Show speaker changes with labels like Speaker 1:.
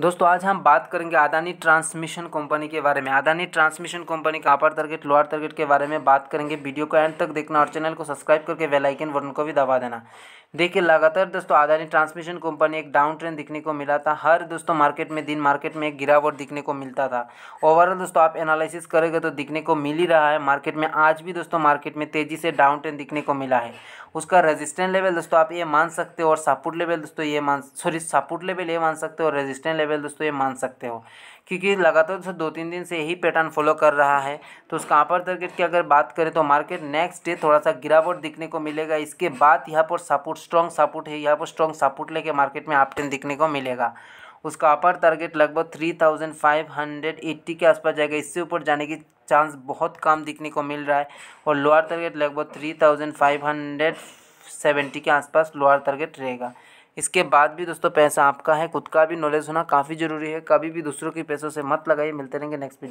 Speaker 1: दोस्तों आज हम बात करेंगे अदानी ट्रांसमिशन कंपनी के बारे में अदानी ट्रांसमिशन कंपनी का अपर टारगेट लोअर टारगेट के बारे में बात करेंगे वीडियो को एंड तक देखना और चैनल को सब्सक्राइब करके बेल आइकन बटन को भी दबा देना देखिए लगातार दोस्तों अदानी ट्रांसमिशन कंपनी एक डाउन ट्रेंड दिखने को मिला था हर दोस्तों मार्केट में दिन मार्केट में एक गिरावट दिखने को मिलता था ओवरऑल दोस्तों आप एनालिसिस करेंगे तो दिखने को मिल ही रहा है मार्केट में आज भी दोस्तों मार्केट में तेज़ी से डाउन ट्रेंड दिखने को मिला है उसका रेजिस्टेंट लेवल दोस्तों आप ये मान सकते हो और सपोर्ट लेवल दोस्तों ये मान सॉरी सपोर्ट लेवल ये मान सकते हो और रेजिस्टेंट लेवल रिलेटेबल दोस्तों ये मान सकते हो क्योंकि लगातार दोस्तों दो तीन दिन से यही पैटर्न फॉलो कर रहा है तो उस कापर मार्केट की अगर बात करें तो मार्केट नेक्स्ट डे थोड़ा सा गिरावट दिखने को मिलेगा इसके बाद यहाँ पर सपोर्ट स्ट्रॉन्ग सपोर्ट है यहाँ पर स्ट्रॉन्ग सपोर्ट लेके मार्केट में आप दिखने को मिलेगा उसका अपर टारगेट लगभग three thousand five hundred eighty के आसपास जाएगा इससे ऊपर जाने की चांस बहुत कम दिखने को मिल रहा है और लोअर टारगेट लगभग three thousand five hundred seventy के आसपास लोअर टारगेट रहेगा इसके बाद भी दोस्तों पैसा आपका है खुद का भी नॉलेज होना काफ़ी ज़रूरी है कभी भी दूसरों के पैसों से मत लगाइए मिलते रहेंगे नेक्स्ट वीडियो